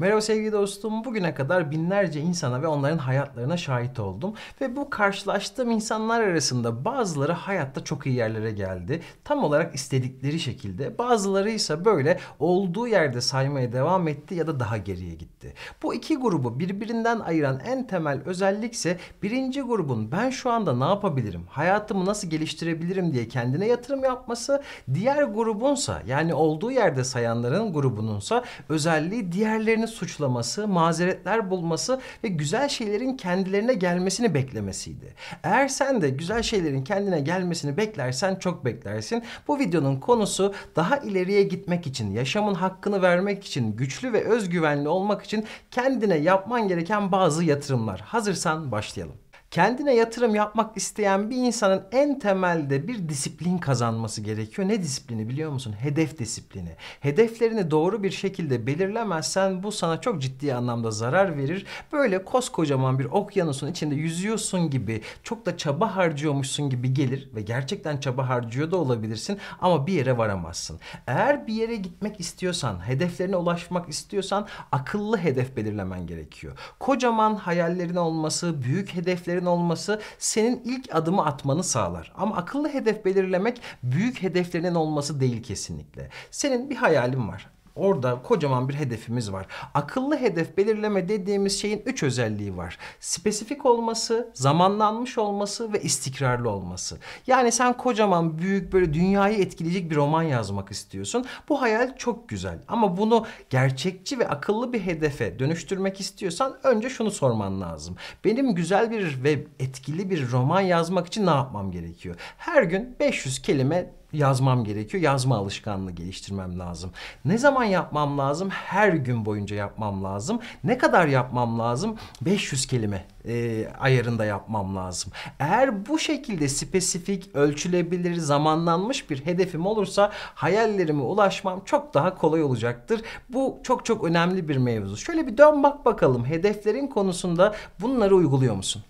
Merhaba sevgili dostum. Bugüne kadar binlerce insana ve onların hayatlarına şahit oldum. Ve bu karşılaştığım insanlar arasında bazıları hayatta çok iyi yerlere geldi. Tam olarak istedikleri şekilde. Bazıları ise böyle olduğu yerde saymaya devam etti ya da daha geriye gitti. Bu iki grubu birbirinden ayıran en temel özellik ise birinci grubun ben şu anda ne yapabilirim, hayatımı nasıl geliştirebilirim diye kendine yatırım yapması. Diğer grubunsa yani olduğu yerde sayanların grubununsa özelliği diğerlerini suçlaması, mazeretler bulması ve güzel şeylerin kendilerine gelmesini beklemesiydi. Eğer sen de güzel şeylerin kendine gelmesini beklersen çok beklersin. Bu videonun konusu daha ileriye gitmek için, yaşamın hakkını vermek için, güçlü ve özgüvenli olmak için kendine yapman gereken bazı yatırımlar. Hazırsan başlayalım. Kendine yatırım yapmak isteyen bir insanın en temelde bir disiplin kazanması gerekiyor. Ne disiplini biliyor musun? Hedef disiplini. Hedeflerini doğru bir şekilde belirlemezsen bu sana çok ciddi anlamda zarar verir. Böyle koskocaman bir okyanusun içinde yüzüyorsun gibi, çok da çaba harcıyormuşsun gibi gelir ve gerçekten çaba harcıyor da olabilirsin ama bir yere varamazsın. Eğer bir yere gitmek istiyorsan, hedeflerine ulaşmak istiyorsan akıllı hedef belirlemen gerekiyor. Kocaman hayallerin olması, büyük hedeflerin hedeflerin olması senin ilk adımı atmanı sağlar. Ama akıllı hedef belirlemek büyük hedeflerinin olması değil kesinlikle. Senin bir hayalin var. Orada kocaman bir hedefimiz var. Akıllı hedef belirleme dediğimiz şeyin üç özelliği var. Spesifik olması, zamanlanmış olması ve istikrarlı olması. Yani sen kocaman büyük böyle dünyayı etkileyecek bir roman yazmak istiyorsun. Bu hayal çok güzel ama bunu gerçekçi ve akıllı bir hedefe dönüştürmek istiyorsan önce şunu sorman lazım. Benim güzel bir ve etkili bir roman yazmak için ne yapmam gerekiyor? Her gün 500 kelime yazmam gerekiyor. Yazma alışkanlığı geliştirmem lazım. Ne zaman yapmam lazım? Her gün boyunca yapmam lazım. Ne kadar yapmam lazım? 500 kelime e, ayarında yapmam lazım. Eğer bu şekilde spesifik, ölçülebilir, zamanlanmış bir hedefim olursa hayallerime ulaşmam çok daha kolay olacaktır. Bu çok çok önemli bir mevzu. Şöyle bir dön bak bakalım hedeflerin konusunda bunları uyguluyor musun?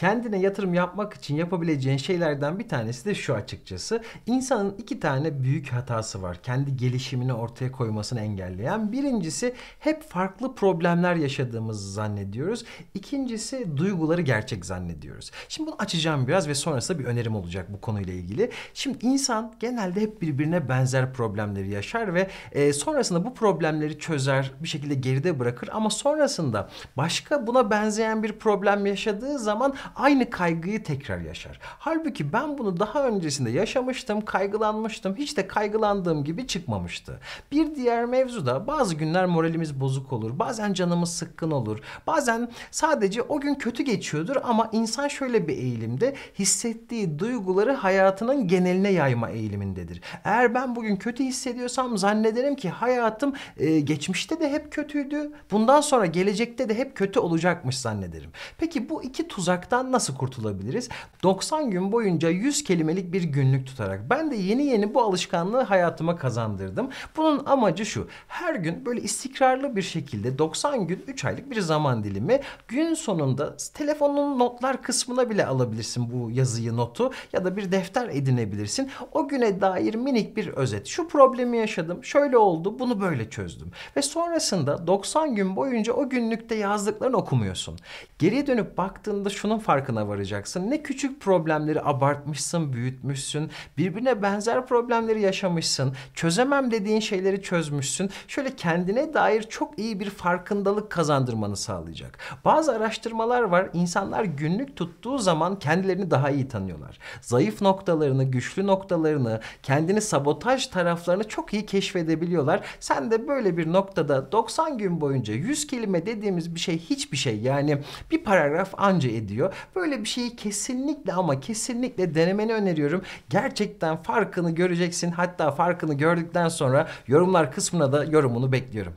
Kendine yatırım yapmak için yapabileceğin şeylerden bir tanesi de şu açıkçası. İnsanın iki tane büyük hatası var. Kendi gelişimini ortaya koymasını engelleyen. Birincisi hep farklı problemler yaşadığımızı zannediyoruz. İkincisi duyguları gerçek zannediyoruz. Şimdi bunu açacağım biraz ve sonrasında bir önerim olacak bu konuyla ilgili. Şimdi insan genelde hep birbirine benzer problemleri yaşar ve e, sonrasında bu problemleri çözer, bir şekilde geride bırakır ama sonrasında başka buna benzeyen bir problem yaşadığı zaman aynı kaygıyı tekrar yaşar. Halbuki ben bunu daha öncesinde yaşamıştım, kaygılanmıştım. Hiç de kaygılandığım gibi çıkmamıştı. Bir diğer mevzu da bazı günler moralimiz bozuk olur. Bazen canımız sıkkın olur. Bazen sadece o gün kötü geçiyordur ama insan şöyle bir eğilimde hissettiği duyguları hayatının geneline yayma eğilimindedir. Eğer ben bugün kötü hissediyorsam zannederim ki hayatım e, geçmişte de hep kötüydü. Bundan sonra gelecekte de hep kötü olacakmış zannederim. Peki bu iki tuzaktan bundan nasıl kurtulabiliriz? 90 gün boyunca 100 kelimelik bir günlük tutarak. Ben de yeni yeni bu alışkanlığı hayatıma kazandırdım. Bunun amacı şu. Her gün böyle istikrarlı bir şekilde 90 gün 3 aylık bir zaman dilimi gün sonunda telefonun notlar kısmına bile alabilirsin bu yazıyı notu ya da bir defter edinebilirsin. O güne dair minik bir özet. Şu problemi yaşadım, şöyle oldu, bunu böyle çözdüm. Ve sonrasında 90 gün boyunca o günlükte yazdıklarını okumuyorsun. Geriye dönüp baktığında şunun farkına varacaksın. Ne küçük problemleri abartmışsın, büyütmüşsün. Birbirine benzer problemleri yaşamışsın. Çözemem dediğin şeyleri çözmüşsün. Şöyle kendine dair çok iyi bir farkındalık kazandırmanı sağlayacak. Bazı araştırmalar var. İnsanlar günlük tuttuğu zaman kendilerini daha iyi tanıyorlar. Zayıf noktalarını, güçlü noktalarını, kendini sabotaj taraflarını çok iyi keşfedebiliyorlar. Sen de böyle bir noktada 90 gün boyunca 100 kelime dediğimiz bir şey hiçbir şey yani bir paragraf anca ediyor yapıyor. Böyle bir şeyi kesinlikle ama kesinlikle denemeni öneriyorum. Gerçekten farkını göreceksin. Hatta farkını gördükten sonra yorumlar kısmına da yorumunu bekliyorum.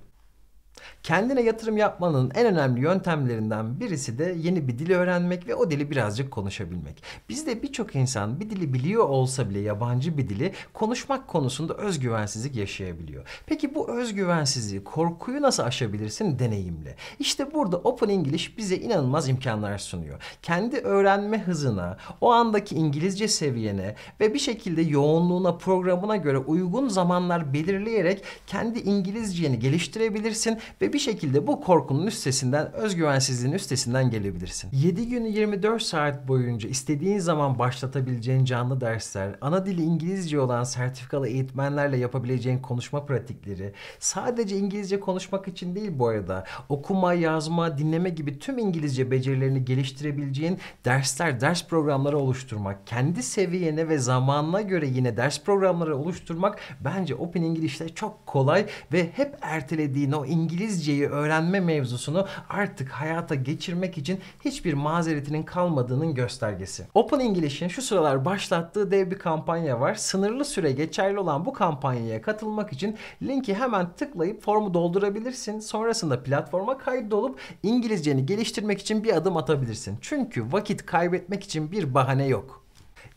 Kendine yatırım yapmanın en önemli yöntemlerinden birisi de yeni bir dil öğrenmek ve o dili birazcık konuşabilmek. Bizde birçok insan bir dili biliyor olsa bile yabancı bir dili konuşmak konusunda özgüvensizlik yaşayabiliyor. Peki bu özgüvensizliği, korkuyu nasıl aşabilirsin? Deneyimle. İşte burada Open English bize inanılmaz imkanlar sunuyor. Kendi öğrenme hızına, o andaki İngilizce seviyene ve bir şekilde yoğunluğuna, programına göre uygun zamanlar belirleyerek kendi İngilizceni geliştirebilirsin ve bir şekilde bu korkunun üstesinden, özgüvensizliğin üstesinden gelebilirsin. 7 günü 24 saat boyunca istediğin zaman başlatabileceğin canlı dersler, ana dili İngilizce olan sertifikalı eğitmenlerle yapabileceğin konuşma pratikleri, sadece İngilizce konuşmak için değil bu arada, okuma, yazma, dinleme gibi tüm İngilizce becerilerini geliştirebileceğin dersler, ders programları oluşturmak, kendi seviyene ve zamanına göre yine ders programları oluşturmak bence Open English'te çok kolay ve hep ertelediğin o İngilizce İngilizceyi öğrenme mevzusunu artık hayata geçirmek için hiçbir mazeretinin kalmadığının göstergesi. Open English'in şu sıralar başlattığı dev bir kampanya var. Sınırlı süre geçerli olan bu kampanyaya katılmak için linki hemen tıklayıp formu doldurabilirsin. Sonrasında platforma kaydolup İngilizceni geliştirmek için bir adım atabilirsin. Çünkü vakit kaybetmek için bir bahane yok.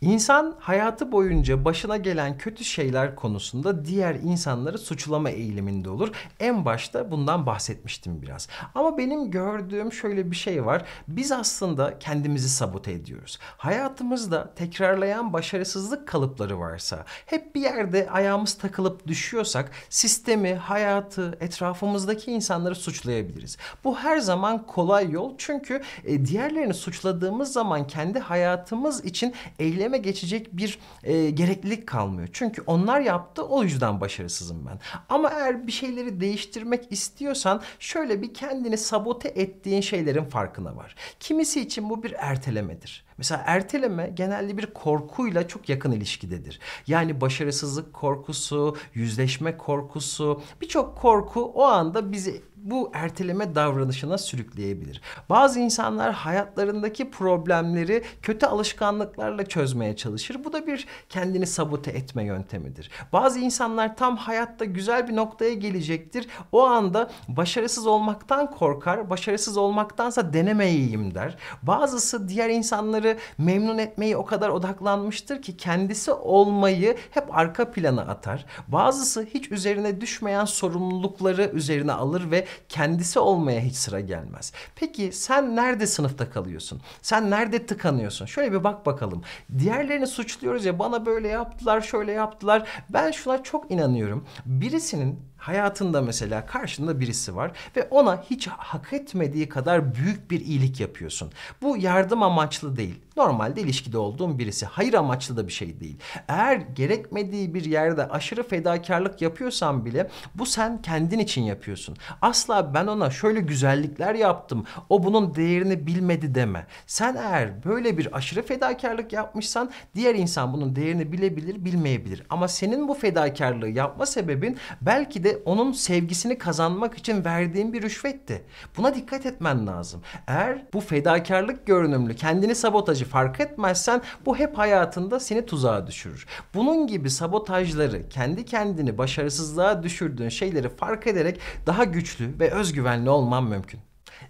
İnsan hayatı boyunca başına gelen kötü şeyler konusunda diğer insanları suçlama eğiliminde olur. En başta bundan bahsetmiştim biraz. Ama benim gördüğüm şöyle bir şey var. Biz aslında kendimizi sabote ediyoruz. Hayatımızda tekrarlayan başarısızlık kalıpları varsa, hep bir yerde ayağımız takılıp düşüyorsak sistemi, hayatı, etrafımızdaki insanları suçlayabiliriz. Bu her zaman kolay yol çünkü e, diğerlerini suçladığımız zaman kendi hayatımız için eylem eyleme geçecek bir e, gereklilik kalmıyor. Çünkü onlar yaptı o yüzden başarısızım ben. Ama eğer bir şeyleri değiştirmek istiyorsan şöyle bir kendini sabote ettiğin şeylerin farkına var. Kimisi için bu bir ertelemedir. Mesela erteleme genelde bir korkuyla çok yakın ilişkidedir. Yani başarısızlık korkusu, yüzleşme korkusu, birçok korku o anda bizi bu erteleme davranışına sürükleyebilir. Bazı insanlar hayatlarındaki problemleri kötü alışkanlıklarla çözmeye çalışır. Bu da bir kendini sabote etme yöntemidir. Bazı insanlar tam hayatta güzel bir noktaya gelecektir. O anda başarısız olmaktan korkar. Başarısız olmaktansa denemeyeyim der. Bazısı diğer insanları memnun etmeyi o kadar odaklanmıştır ki kendisi olmayı hep arka plana atar. Bazısı hiç üzerine düşmeyen sorumlulukları üzerine alır ve kendisi olmaya hiç sıra gelmez. Peki sen nerede sınıfta kalıyorsun? Sen nerede tıkanıyorsun? Şöyle bir bak bakalım. Diğerlerini suçluyoruz ya bana böyle yaptılar, şöyle yaptılar. Ben şuna çok inanıyorum. Birisinin hayatında mesela karşında birisi var ve ona hiç hak etmediği kadar büyük bir iyilik yapıyorsun. Bu yardım amaçlı değil. Normalde ilişkide olduğum birisi. Hayır amaçlı da bir şey değil. Eğer gerekmediği bir yerde aşırı fedakarlık yapıyorsan bile bu sen kendin için yapıyorsun. Asla ben ona şöyle güzellikler yaptım. O bunun değerini bilmedi deme. Sen eğer böyle bir aşırı fedakarlık yapmışsan diğer insan bunun değerini bilebilir, bilmeyebilir. Ama senin bu fedakarlığı yapma sebebin belki de onun sevgisini kazanmak için verdiğin bir rüşvetti. Buna dikkat etmen lazım. Eğer bu fedakarlık görünümlü, kendini sabotajı fark etmezsen bu hep hayatında seni tuzağa düşürür. Bunun gibi sabotajları, kendi kendini başarısızlığa düşürdüğün şeyleri fark ederek daha güçlü ve özgüvenli olman mümkün.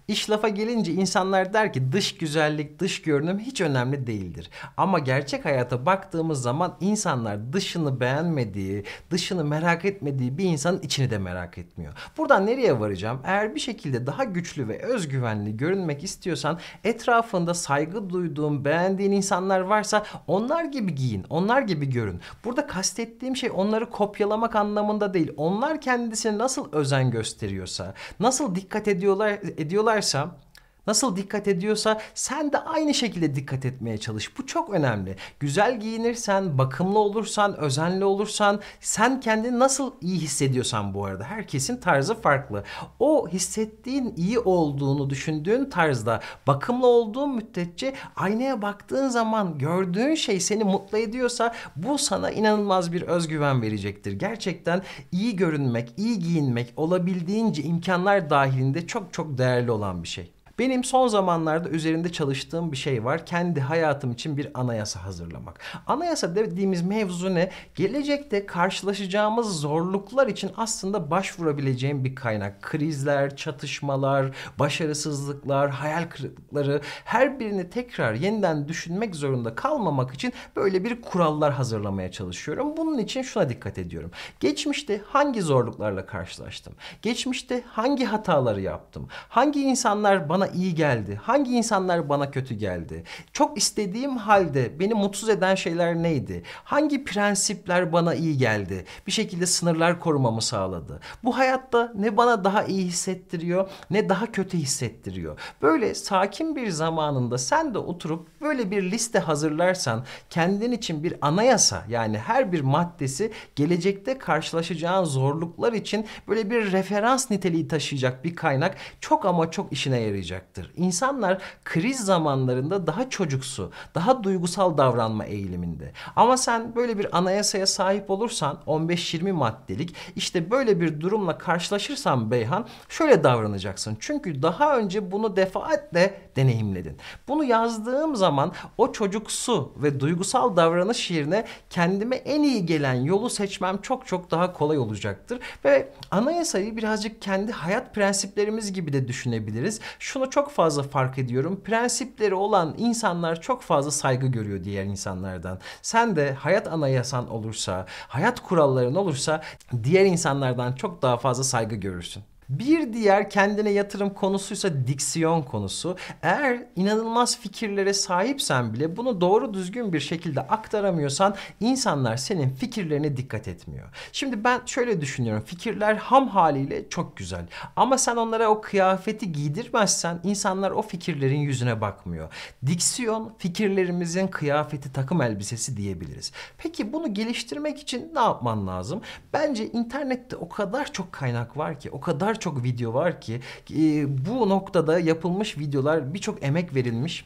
İş lafa gelince insanlar der ki dış güzellik, dış görünüm hiç önemli değildir. Ama gerçek hayata baktığımız zaman insanlar dışını beğenmediği, dışını merak etmediği bir insanın içini de merak etmiyor. Buradan nereye varacağım? Eğer bir şekilde daha güçlü ve özgüvenli görünmek istiyorsan etrafında saygı duyduğun, beğendiğin insanlar varsa onlar gibi giyin, onlar gibi görün. Burada kastettiğim şey onları kopyalamak anlamında değil. Onlar kendisini nasıl özen gösteriyorsa, nasıl dikkat ediyorlar ediyorlar varsa Nasıl dikkat ediyorsa sen de aynı şekilde dikkat etmeye çalış. Bu çok önemli. Güzel giyinirsen, bakımlı olursan, özenli olursan, sen kendini nasıl iyi hissediyorsan bu arada. Herkesin tarzı farklı. O hissettiğin iyi olduğunu düşündüğün tarzda bakımlı olduğun müddetçe aynaya baktığın zaman gördüğün şey seni mutlu ediyorsa bu sana inanılmaz bir özgüven verecektir. Gerçekten iyi görünmek, iyi giyinmek olabildiğince imkanlar dahilinde çok çok değerli olan bir şey. Benim son zamanlarda üzerinde çalıştığım bir şey var. Kendi hayatım için bir anayasa hazırlamak. Anayasa dediğimiz mevzu ne? Gelecekte karşılaşacağımız zorluklar için aslında başvurabileceğim bir kaynak. Krizler, çatışmalar, başarısızlıklar, hayal kırıklıkları her birini tekrar yeniden düşünmek zorunda kalmamak için böyle bir kurallar hazırlamaya çalışıyorum. Bunun için şuna dikkat ediyorum. Geçmişte hangi zorluklarla karşılaştım? Geçmişte hangi hataları yaptım? Hangi insanlar bana bana iyi geldi? Hangi insanlar bana kötü geldi? Çok istediğim halde beni mutsuz eden şeyler neydi? Hangi prensipler bana iyi geldi? Bir şekilde sınırlar korumamı sağladı. Bu hayatta ne bana daha iyi hissettiriyor ne daha kötü hissettiriyor. Böyle sakin bir zamanında sen de oturup böyle bir liste hazırlarsan kendin için bir anayasa yani her bir maddesi gelecekte karşılaşacağın zorluklar için böyle bir referans niteliği taşıyacak bir kaynak çok ama çok işine yarayacak olacaktır. İnsanlar kriz zamanlarında daha çocuksu, daha duygusal davranma eğiliminde. Ama sen böyle bir anayasaya sahip olursan 15-20 maddelik işte böyle bir durumla karşılaşırsan Beyhan şöyle davranacaksın. Çünkü daha önce bunu defaatle deneyimledin. Bunu yazdığım zaman o çocuksu ve duygusal davranış yerine kendime en iyi gelen yolu seçmem çok çok daha kolay olacaktır. Ve anayasayı birazcık kendi hayat prensiplerimiz gibi de düşünebiliriz. Şunu çok fazla fark ediyorum. Prensipleri olan insanlar çok fazla saygı görüyor diğer insanlardan. Sen de hayat anayasan olursa, hayat kuralların olursa diğer insanlardan çok daha fazla saygı görürsün. Bir diğer kendine yatırım konusuysa diksiyon konusu. Eğer inanılmaz fikirlere sahipsen bile bunu doğru düzgün bir şekilde aktaramıyorsan insanlar senin fikirlerine dikkat etmiyor. Şimdi ben şöyle düşünüyorum. Fikirler ham haliyle çok güzel. Ama sen onlara o kıyafeti giydirmezsen insanlar o fikirlerin yüzüne bakmıyor. Diksiyon fikirlerimizin kıyafeti takım elbisesi diyebiliriz. Peki bunu geliştirmek için ne yapman lazım? Bence internette o kadar çok kaynak var ki, o kadar kadar çok video var ki e, bu noktada yapılmış videolar birçok emek verilmiş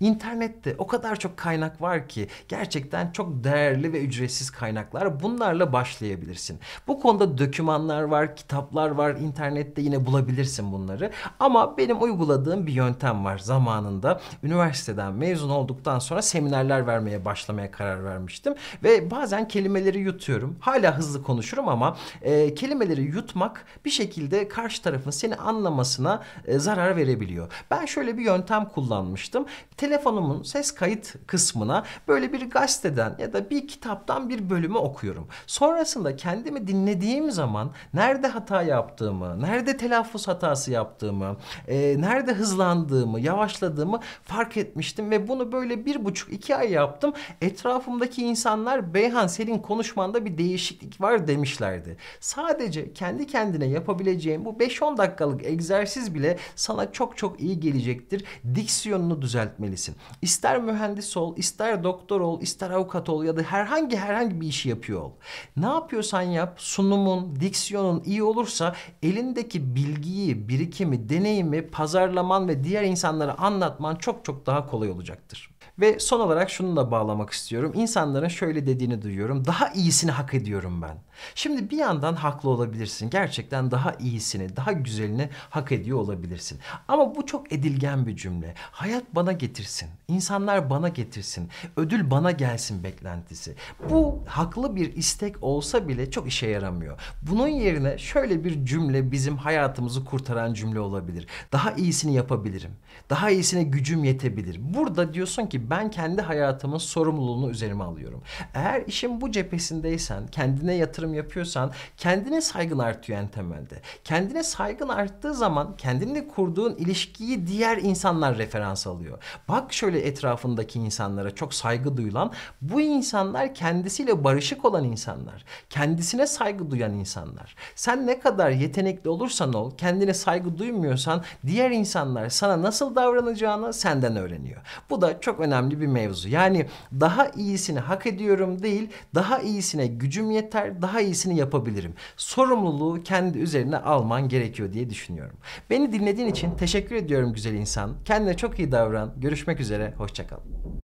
İnternette o kadar çok kaynak var ki gerçekten çok değerli ve ücretsiz kaynaklar. Bunlarla başlayabilirsin. Bu konuda dökümanlar var, kitaplar var. internette yine bulabilirsin bunları. Ama benim uyguladığım bir yöntem var. Zamanında üniversiteden mezun olduktan sonra seminerler vermeye başlamaya karar vermiştim ve bazen kelimeleri yutuyorum. Hala hızlı konuşurum ama e, kelimeleri yutmak bir şekilde karşı tarafın seni anlamasına e, zarar verebiliyor. Ben şöyle bir yöntem kullanmıştım telefonumun ses kayıt kısmına böyle bir gazeteden ya da bir kitaptan bir bölümü okuyorum. Sonrasında kendimi dinlediğim zaman nerede hata yaptığımı, nerede telaffuz hatası yaptığımı, e, nerede hızlandığımı, yavaşladığımı fark etmiştim ve bunu böyle bir buçuk iki ay yaptım. Etrafımdaki insanlar Beyhan senin konuşmanda bir değişiklik var demişlerdi. Sadece kendi kendine yapabileceğim bu 5-10 dakikalık egzersiz bile sana çok çok iyi gelecektir. Diksiyonunu düzelt yükseltmelisin. İster mühendis ol, ister doktor ol, ister avukat ol ya da herhangi herhangi bir işi yapıyor ol. Ne yapıyorsan yap, sunumun, diksiyonun iyi olursa elindeki bilgiyi, birikimi, deneyimi pazarlaman ve diğer insanlara anlatman çok çok daha kolay olacaktır. Ve son olarak şunu da bağlamak istiyorum. İnsanların şöyle dediğini duyuyorum. Daha iyisini hak ediyorum ben. Şimdi bir yandan haklı olabilirsin. Gerçekten daha iyisini, daha güzelini hak ediyor olabilirsin. Ama bu çok edilgen bir cümle. Hayat bana getirsin. İnsanlar bana getirsin. Ödül bana gelsin beklentisi. Bu haklı bir istek olsa bile çok işe yaramıyor. Bunun yerine şöyle bir cümle bizim hayatımızı kurtaran cümle olabilir. Daha iyisini yapabilirim. Daha iyisine gücüm yetebilir. Burada diyorsun ki ben kendi hayatımın sorumluluğunu üzerime alıyorum. Eğer işin bu cephesindeysen, kendine yatırım yapıyorsan kendine saygın artıyor en temelde. Kendine saygın arttığı zaman kendinle kurduğun ilişkiyi diğer insanlar referans alıyor. Bak şöyle etrafındaki insanlara çok saygı duyulan bu insanlar kendisiyle barışık olan insanlar. Kendisine saygı duyan insanlar. Sen ne kadar yetenekli olursan ol kendine saygı duymuyorsan diğer insanlar sana nasıl davranacağını senden öğreniyor. Bu da çok önemli bir mevzu. Yani daha iyisini hak ediyorum değil, daha iyisine gücüm yeter, daha iyisini yapabilirim. Sorumluluğu kendi üzerine alman gerekiyor diye düşünüyorum. Beni dinlediğin için teşekkür ediyorum güzel insan. Kendine çok iyi davran. Görüşmek üzere, Hoşçakalın.